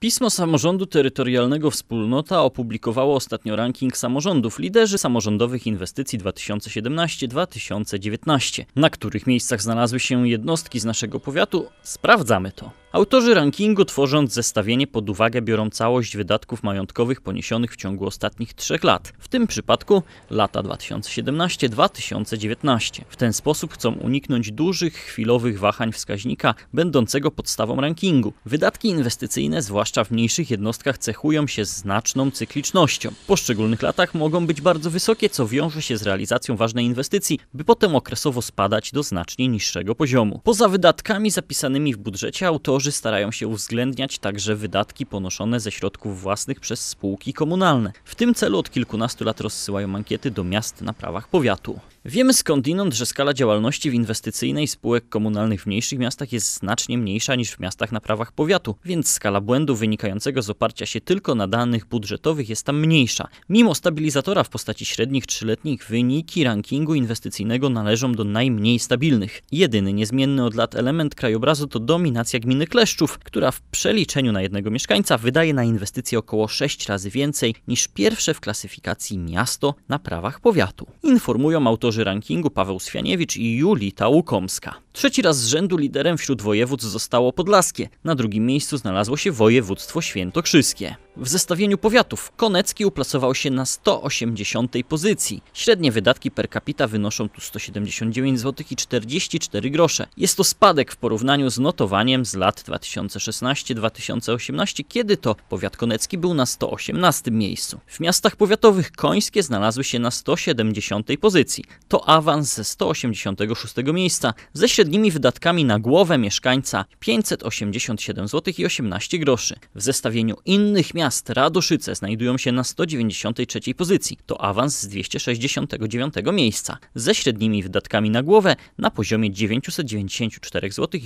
Pismo Samorządu Terytorialnego Wspólnota opublikowało ostatnio ranking samorządów liderzy samorządowych inwestycji 2017-2019. Na których miejscach znalazły się jednostki z naszego powiatu? Sprawdzamy to. Autorzy rankingu, tworząc zestawienie pod uwagę, biorą całość wydatków majątkowych poniesionych w ciągu ostatnich trzech lat, w tym przypadku lata 2017-2019. W ten sposób chcą uniknąć dużych, chwilowych wahań wskaźnika, będącego podstawą rankingu. Wydatki inwestycyjne, zwłaszcza w mniejszych jednostkach, cechują się znaczną cyklicznością. W poszczególnych latach mogą być bardzo wysokie, co wiąże się z realizacją ważnej inwestycji, by potem okresowo spadać do znacznie niższego poziomu. Poza wydatkami zapisanymi w budżecie, autorzy starają się uwzględniać także wydatki ponoszone ze środków własnych przez spółki komunalne. W tym celu od kilkunastu lat rozsyłają ankiety do miast na prawach powiatu. Wiemy skądinąd, że skala działalności w inwestycyjnej spółek komunalnych w mniejszych miastach jest znacznie mniejsza niż w miastach na prawach powiatu, więc skala błędu wynikającego z oparcia się tylko na danych budżetowych jest tam mniejsza. Mimo stabilizatora w postaci średnich trzyletnich wyniki rankingu inwestycyjnego należą do najmniej stabilnych. Jedyny niezmienny od lat element krajobrazu to dominacja gminy kleszczów, która w przeliczeniu na jednego mieszkańca wydaje na inwestycje około 6 razy więcej niż pierwsze w klasyfikacji miasto na prawach powiatu. Informują autorzy rankingu Paweł Swianiewicz i Julii Tałukomska. Trzeci raz z rzędu liderem wśród województw zostało Podlaskie. Na drugim miejscu znalazło się województwo świętokrzyskie. W zestawieniu powiatów Konecki uplasował się na 180 pozycji. Średnie wydatki per capita wynoszą tu 179 zł i 44 grosze. Jest to spadek w porównaniu z notowaniem z lat 2016-2018, kiedy to powiat konecki był na 118 miejscu. W miastach powiatowych końskie znalazły się na 170 pozycji. To awans ze 186 miejsca ze średnimi wydatkami na głowę mieszkańca 587 zł i 18 groszy. W zestawieniu innych miast miast Radoszyce znajdują się na 193 pozycji. To awans z 269 miejsca, ze średnimi wydatkami na głowę na poziomie 994,69 zł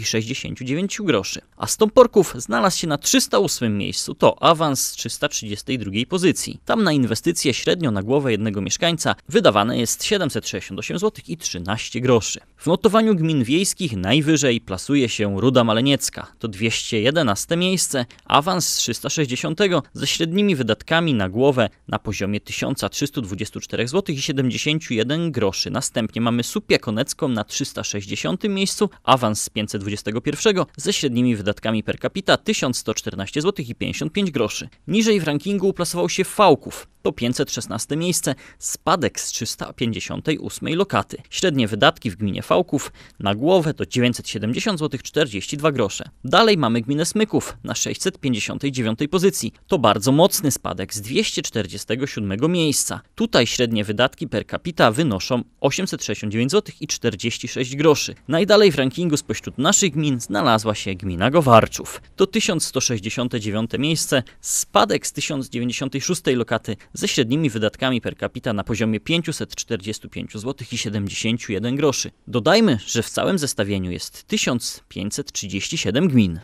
a z tą A znalazł się na 308 miejscu, to awans z 332 pozycji. Tam na inwestycje średnio na głowę jednego mieszkańca wydawane jest 768,13 zł W notowaniu gmin wiejskich najwyżej plasuje się Ruda Maleniecka, to 211 miejsce, awans z 360 ze średnimi wydatkami na głowę na poziomie 1324 zł i 71 groszy. Następnie mamy Supię Konecką na 360 miejscu, awans z 521 ze średnimi wydatkami per capita 1114 zł i 55 groszy. Niżej w rankingu uplasował się Fałków to 516 miejsce, spadek z 358 lokaty. Średnie wydatki w gminie Fałków na głowę to 970 zł 42 grosze. Dalej mamy gminę Smyków na 659 pozycji. To bardzo mocny spadek z 247 miejsca. Tutaj średnie wydatki per capita wynoszą 869 zł i 46 groszy. Najdalej w rankingu spośród naszych gmin znalazła się gmina Gowarczów. To 1169 miejsce, spadek z 1096 lokaty ze średnimi wydatkami per capita na poziomie 545 zł i 71 groszy. Dodajmy, że w całym zestawieniu jest 1537 gmin.